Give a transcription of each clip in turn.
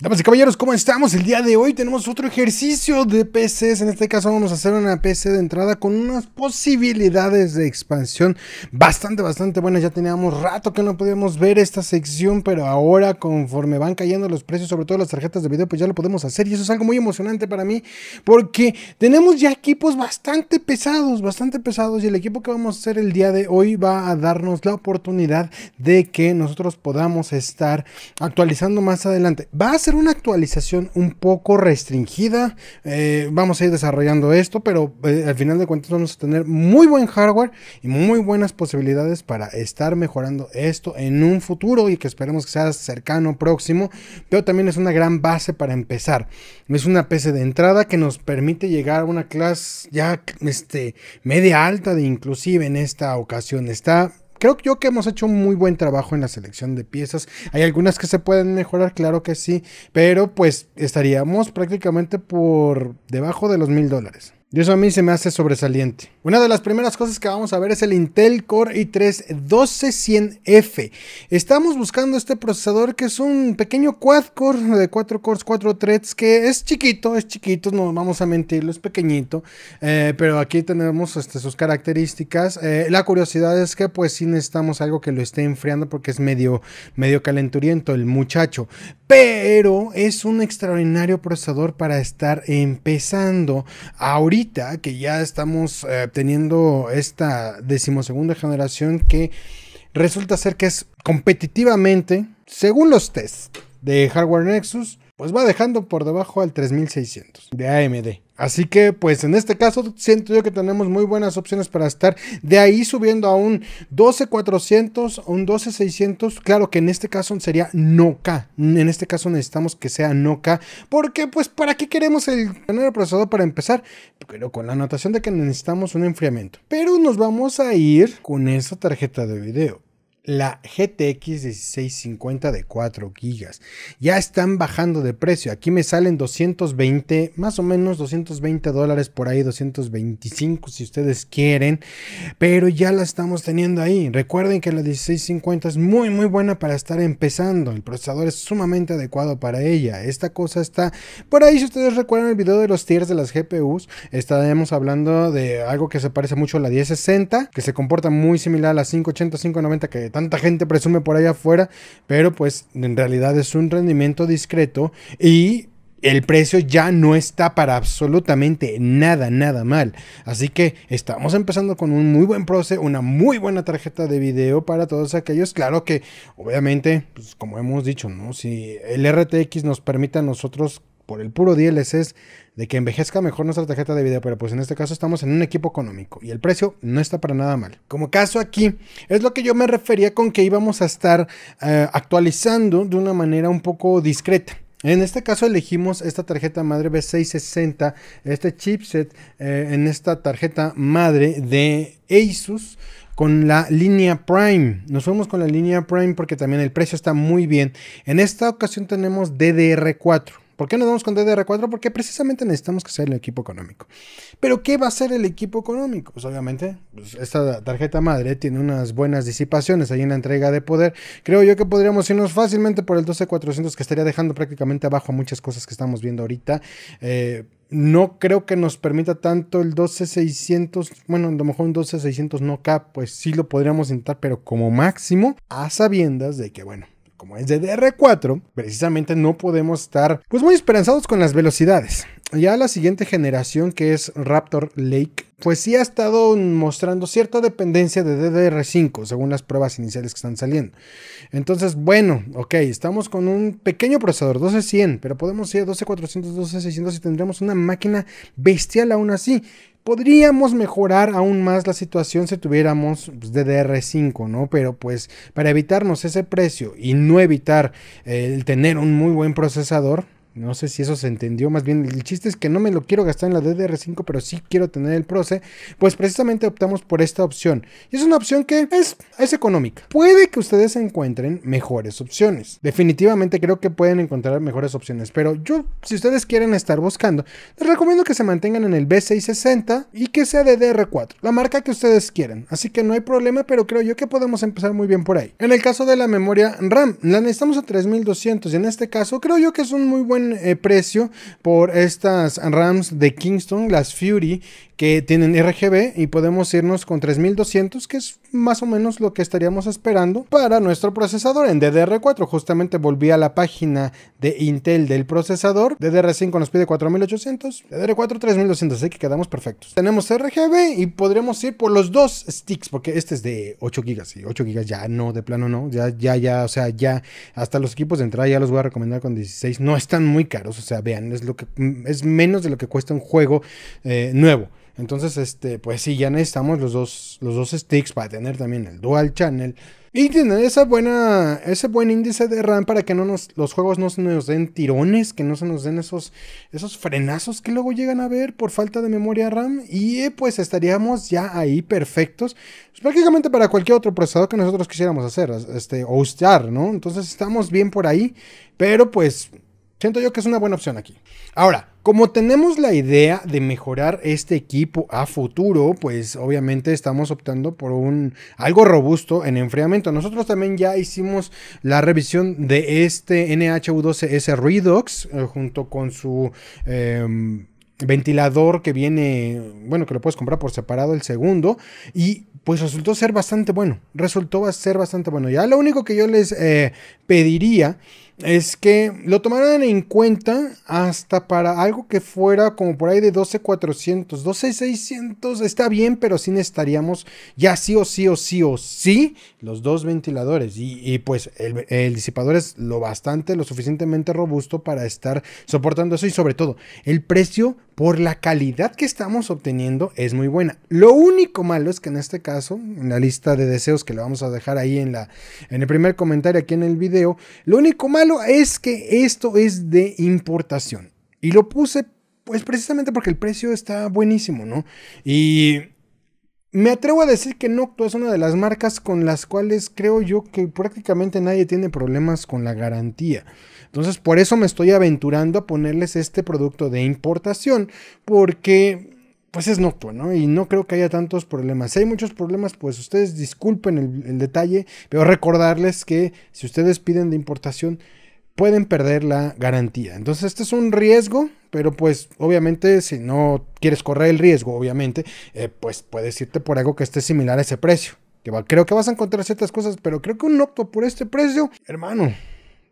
Damas y caballeros, ¿cómo estamos? El día de hoy tenemos otro ejercicio de PCs. En este caso vamos a hacer una PC de entrada con unas posibilidades de expansión bastante, bastante buenas. Ya teníamos rato que no podíamos ver esta sección, pero ahora conforme van cayendo los precios, sobre todo las tarjetas de video, pues ya lo podemos hacer. Y eso es algo muy emocionante para mí porque tenemos ya equipos bastante pesados, bastante pesados. Y el equipo que vamos a hacer el día de hoy va a darnos la oportunidad de que nosotros podamos estar actualizando más adelante. Va a ser una actualización un poco restringida. Eh, vamos a ir desarrollando esto, pero eh, al final de cuentas vamos a tener muy buen hardware y muy buenas posibilidades para estar mejorando esto en un futuro y que esperemos que sea cercano, próximo. Pero también es una gran base para empezar. Es una PC de entrada que nos permite llegar a una clase ya este, media alta de inclusive en esta ocasión. Está creo yo que hemos hecho muy buen trabajo en la selección de piezas. Hay algunas que se pueden mejorar, claro que sí, pero pues estaríamos prácticamente por debajo de los mil dólares. Y eso a mí se me hace sobresaliente. Una de las primeras cosas que vamos a ver es el Intel Core i3 12100F. Estamos buscando este procesador que es un pequeño quad core de 4 cores, 4 threads, que es chiquito, es chiquito, no vamos a mentirlo, es pequeñito. Eh, pero aquí tenemos este, sus características. Eh, la curiosidad es que pues sí necesitamos algo que lo esté enfriando porque es medio, medio calenturiento el muchacho. Pero es un extraordinario procesador para estar empezando ahorita que ya estamos eh, teniendo esta decimosegunda generación que resulta ser que es competitivamente, según los tests, de hardware Nexus, pues va dejando por debajo al 3600 de AMD. Así que pues en este caso siento yo que tenemos muy buenas opciones para estar de ahí subiendo a un 12400 o un 12600. Claro que en este caso sería no K. En este caso necesitamos que sea no K. Porque pues para qué queremos el primer procesador para empezar. Pero con la anotación de que necesitamos un enfriamiento. Pero nos vamos a ir con esa tarjeta de video la GTX 1650 de 4 GB. Ya están bajando de precio. Aquí me salen 220, más o menos 220 dólares por ahí, 225 si ustedes quieren. Pero ya la estamos teniendo ahí. Recuerden que la 1650 es muy, muy buena para estar empezando. El procesador es sumamente adecuado para ella. Esta cosa está por ahí. Si ustedes recuerdan el video de los tiers de las GPUs, estábamos hablando de algo que se parece mucho a la 1060, que se comporta muy similar a la 580, 590 que tanta gente presume por allá afuera, pero pues en realidad es un rendimiento discreto y el precio ya no está para absolutamente nada, nada mal. Así que estamos empezando con un muy buen proceso, una muy buena tarjeta de video para todos aquellos. Claro que, obviamente, pues como hemos dicho, ¿no? Si el RTX nos permite a nosotros por el puro DLC es de que envejezca mejor nuestra tarjeta de video, pero pues en este caso estamos en un equipo económico y el precio no está para nada mal. Como caso aquí, es lo que yo me refería con que íbamos a estar eh, actualizando de una manera un poco discreta. En este caso elegimos esta tarjeta madre B660, este chipset eh, en esta tarjeta madre de Asus con la línea Prime. Nos fuimos con la línea Prime porque también el precio está muy bien. En esta ocasión tenemos DDR4. ¿Por qué nos vamos con DDR4? Porque precisamente necesitamos que sea el equipo económico. Pero ¿qué va a ser el equipo económico? Pues obviamente, pues, esta tarjeta madre tiene unas buenas disipaciones ahí en la entrega de poder. Creo yo que podríamos irnos fácilmente por el 12400 que estaría dejando prácticamente abajo muchas cosas que estamos viendo ahorita. Eh, no creo que nos permita tanto el 12600. Bueno, a lo mejor un 12600 no cap, pues sí lo podríamos intentar, pero como máximo, a sabiendas de que, bueno, como es DDR4, precisamente no podemos estar pues muy esperanzados con las velocidades. Ya la siguiente generación que es Raptor Lake, pues sí ha estado mostrando cierta dependencia de DDR5 según las pruebas iniciales que están saliendo. Entonces, bueno, ok, estamos con un pequeño procesador 12100, pero podemos ir a 12400, 12600 y tendremos una máquina bestial aún así podríamos mejorar aún más la situación si tuviéramos pues, DDR5, ¿no? Pero pues para evitarnos ese precio y no evitar eh, el tener un muy buen procesador, no sé si eso se entendió. Más bien, el chiste es que no me lo quiero gastar en la DDR5, pero sí quiero tener el Proce. Pues precisamente optamos por esta opción. Y es una opción que es, es económica. Puede que ustedes encuentren mejores opciones. Definitivamente creo que pueden encontrar mejores opciones. Pero yo, si ustedes quieren estar buscando, les recomiendo que se mantengan en el B660 y que sea DDR4. La marca que ustedes quieran. Así que no hay problema, pero creo yo que podemos empezar muy bien por ahí. En el caso de la memoria RAM, la necesitamos a 3200 y en este caso creo yo que es un muy buen eh, precio por estas RAMs de Kingston, las Fury, que tienen RGB y podemos irnos con 3200, que es más o menos lo que estaríamos esperando para nuestro procesador en DDR4. Justamente volví a la página de Intel del procesador. DDR5 nos pide 4800, DDR4 3200, así que quedamos perfectos. Tenemos RGB y podremos ir por los dos sticks, porque este es de 8 gigas y 8 gigas ya no, de plano no, ya, ya, ya, o sea, ya hasta los equipos de entrada ya los voy a recomendar con 16, no están muy caros, o sea, vean, es lo que es menos de lo que cuesta un juego eh, nuevo. Entonces, este, pues sí, ya necesitamos los dos, los dos sticks para tener también el dual channel. Y tener esa buena, ese buen índice de RAM para que no nos, los juegos no se nos den tirones, que no se nos den esos, esos frenazos que luego llegan a ver por falta de memoria RAM. Y eh, pues estaríamos ya ahí perfectos, pues prácticamente para cualquier otro procesador que nosotros quisiéramos hacer este, o ¿no? Entonces estamos bien por ahí, pero pues Siento yo que es una buena opción aquí. Ahora, como tenemos la idea de mejorar este equipo a futuro, pues obviamente estamos optando por un algo robusto en enfriamiento. Nosotros también ya hicimos la revisión de este NHU12S Redox eh, junto con su em, ventilador que viene, bueno, que lo puedes comprar por separado el segundo y pues resultó ser bastante bueno. Resultó ser bastante bueno. Ya lo único que yo les eh, pediría es que lo tomaran en cuenta hasta para algo que fuera como por ahí de 12400, 12600 está bien, pero si necesitaríamos ya sí o sí o sí o sí los dos ventiladores y, pues el, disipador es lo bastante, lo suficientemente robusto para estar soportando eso y sobre todo el precio por la calidad que estamos obteniendo es muy buena. Lo único malo es que en este caso, en la lista de deseos que le vamos a dejar ahí en la en el primer comentario aquí en el video, lo único malo es que esto es de importación. Y lo puse pues precisamente porque el precio está buenísimo, ¿no? Y me atrevo a decir que Noctua es una de las marcas con las cuales creo yo que prácticamente nadie tiene problemas con la garantía. Entonces por eso me estoy aventurando a ponerles este producto de importación, porque veces pues es Noctua, ¿no? Y no creo que haya tantos problemas. Si hay muchos problemas, pues ustedes disculpen el, detalle, pero recordarles que si ustedes piden de importación, pueden perder la garantía. Entonces, este es un riesgo, pero pues obviamente si no quieres correr el riesgo, obviamente, eh, pues puedes irte por algo que esté similar a ese precio. Que creo que vas a encontrar ciertas cosas, pero creo que un Noctua por este precio, hermano,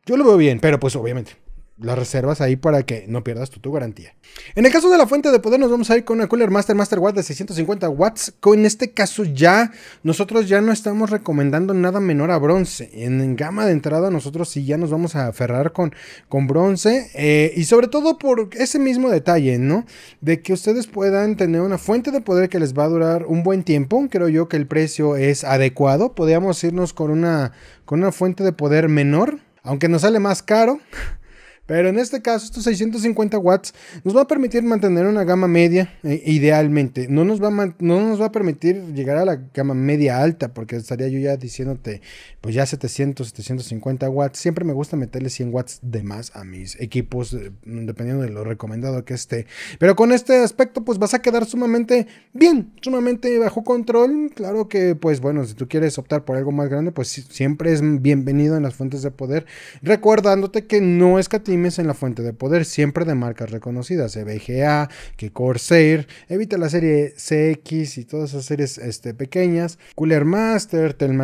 yo lo veo bien, pero pues obviamente las reservas ahí para que no pierdas tu, garantía. En el caso de la fuente de poder nos vamos a ir con una Cooler Master Master Watt de 650 watts. En este caso ya nosotros ya no estamos recomendando nada menor a bronce. En, gama de entrada nosotros sí ya nos vamos a aferrar con, con bronce. Eh, y sobre todo por ese mismo detalle, ¿no? De que ustedes puedan tener una fuente de poder que les va a durar un buen tiempo. Creo yo que el precio es adecuado. Podríamos irnos con una, con una fuente de poder menor. Aunque nos sale más caro. Pero en este caso, estos 650 watts nos va a permitir mantener una gama media, eh, idealmente. No nos, va a no nos va a permitir llegar a la gama media alta, porque estaría yo ya diciéndote, pues ya 700, 750 watts. Siempre me gusta meterle 100 watts de más a mis equipos, eh, dependiendo de lo recomendado que esté. Pero con este aspecto, pues vas a quedar sumamente bien, sumamente bajo control. Claro que, pues bueno, si tú quieres optar por algo más grande, pues siempre es bienvenido en las fuentes de poder. Recordándote que no es categoría en la fuente de poder, siempre de marcas reconocidas, EVGA, que Corsair, evita la serie CX y todas esas series este, pequeñas, Cooler Master, take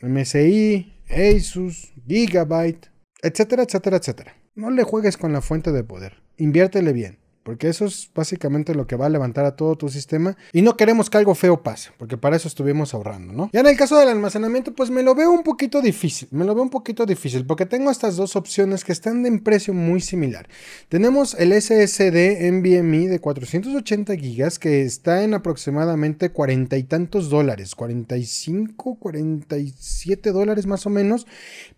MSI, Asus, Gigabyte, etcétera, etcétera, etcétera. No le juegues con la fuente de poder, inviértele bien porque eso es básicamente lo que va a levantar a todo tu sistema y no queremos que algo feo pase, porque para eso estuvimos ahorrando, ¿no? Ya en el caso del almacenamiento, pues me lo veo un poquito difícil, me lo veo un poquito difícil, porque tengo estas dos opciones que están en precio muy similar. Tenemos el SSD NVMe de 480 GB que está en aproximadamente cuarenta y tantos dólares, 45, 47 dólares más o menos,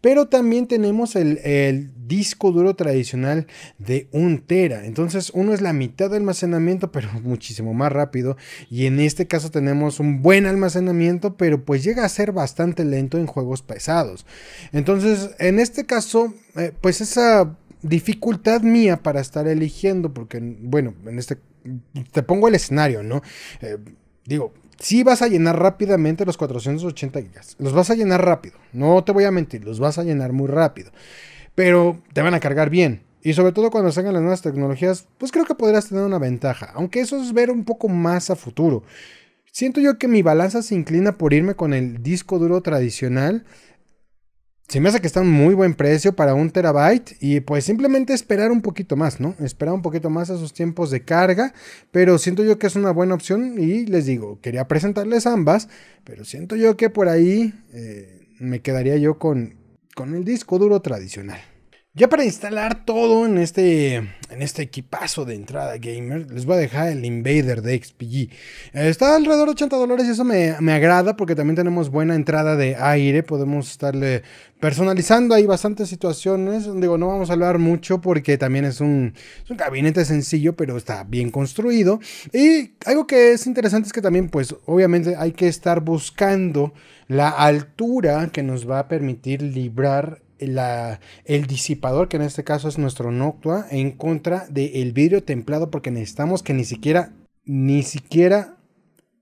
pero también tenemos el, el disco duro tradicional de un tera, entonces uno es la mitad de almacenamiento, pero muchísimo más rápido. Y en este caso tenemos un buen almacenamiento, pero pues llega a ser bastante lento en juegos pesados. Entonces, en este caso, eh, pues esa dificultad mía para estar eligiendo, porque, bueno, en este, te pongo el escenario, ¿no? Eh, digo, si vas a llenar rápidamente los 480 gigas, los vas a llenar rápido, no te voy a mentir, los vas a llenar muy rápido, pero te van a cargar bien. Y sobre todo cuando salgan las nuevas tecnologías, pues creo que podrás tener una ventaja, aunque eso es ver un poco más a futuro. Siento yo que mi balanza se inclina por irme con el disco duro tradicional. Se me hace que está un muy buen precio para un terabyte y pues simplemente esperar un poquito más, ¿no? Esperar un poquito más a sus tiempos de carga, pero siento yo que es una buena opción y les digo, quería presentarles ambas, pero siento yo que por ahí eh, me quedaría yo con, con el disco duro tradicional. Ya para instalar todo en este, en este equipazo de entrada gamer, les voy a dejar el Invader de XPG. Eh, está alrededor de 80 dólares y eso me, agrada porque también tenemos buena entrada de aire. Podemos estarle personalizando ahí bastantes situaciones. Digo, no vamos a hablar mucho porque también es un, es un gabinete sencillo, pero está bien construido. Y algo que es interesante es que también, pues, obviamente hay que estar buscando la altura que nos va a permitir librar la, el disipador, que en este caso es nuestro Noctua, en contra del vidrio templado porque necesitamos que ni siquiera, ni siquiera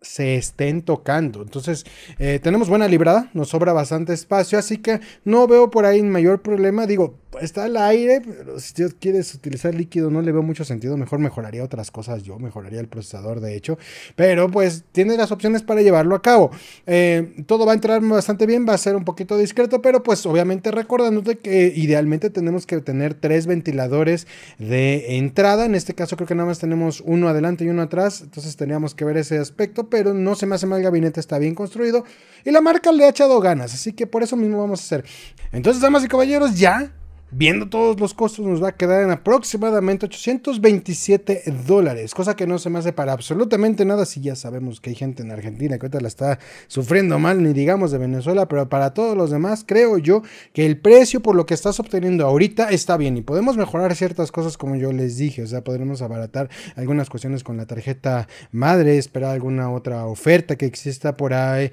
se estén tocando. Entonces, eh, tenemos buena librada, nos sobra bastante espacio, así que no veo por ahí mayor problema. Digo, está al aire, pero si tú quieres utilizar líquido no le veo mucho sentido, mejor mejoraría otras cosas yo, mejoraría el procesador de hecho, pero pues tiene las opciones para llevarlo a cabo. Eh, todo va a entrar bastante bien, va a ser un poquito discreto, pero pues obviamente recordándote que idealmente tenemos que tener tres ventiladores de entrada, en este caso creo que nada más tenemos uno adelante y uno atrás, entonces teníamos que ver ese aspecto, pero no se me hace mal, el gabinete está bien construido y la marca le ha echado ganas, así que por eso mismo vamos a hacer. Entonces, damas y caballeros, ya viendo todos los costos, nos va a quedar en aproximadamente 827 dólares, cosa que no se me hace para absolutamente nada si ya sabemos que hay gente en Argentina que ahorita la está sufriendo mal, ni digamos de Venezuela, pero para todos los demás creo yo que el precio por lo que estás obteniendo ahorita está bien y podemos mejorar ciertas cosas como yo les dije, o sea, podremos abaratar algunas cuestiones con la tarjeta madre, esperar alguna otra oferta que exista por ahí.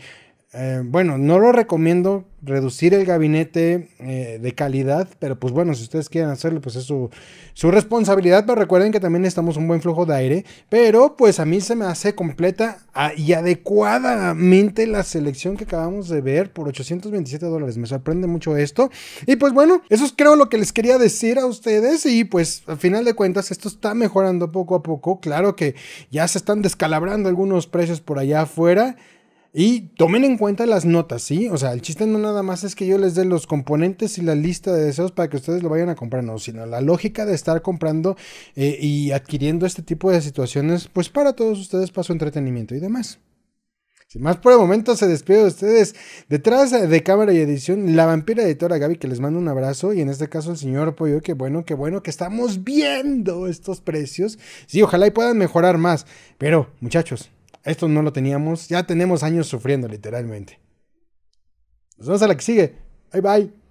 Eh, bueno, no lo recomiendo reducir el gabinete eh, de calidad, pero pues bueno, si ustedes quieren hacerlo, pues es su, responsabilidad, pero recuerden que también estamos un buen flujo de aire, pero pues a mí se me hace completa ah, y adecuadamente la selección que acabamos de ver por 827 dólares, me sorprende mucho esto, y pues bueno, eso es creo lo que les quería decir a ustedes, y pues al final de cuentas esto está mejorando poco a poco, claro que ya se están descalabrando algunos precios por allá afuera, y tomen en cuenta las notas, ¿sí? O sea, el chiste no nada más es que yo les dé los componentes y la lista de deseos para que ustedes lo vayan a comprar, no, sino la lógica de estar comprando eh, y adquiriendo este tipo de situaciones, pues para todos ustedes, para su entretenimiento y demás. Sin más por el momento, se despido de ustedes. Detrás de cámara y edición, la vampira editora Gaby, que les mando un abrazo. Y en este caso, el señor Pollo, que bueno, que bueno que estamos viendo estos precios. Sí, ojalá y puedan mejorar más. Pero, muchachos, esto no lo teníamos. Ya tenemos años sufriendo, literalmente. Nos vemos a la que sigue. Bye bye.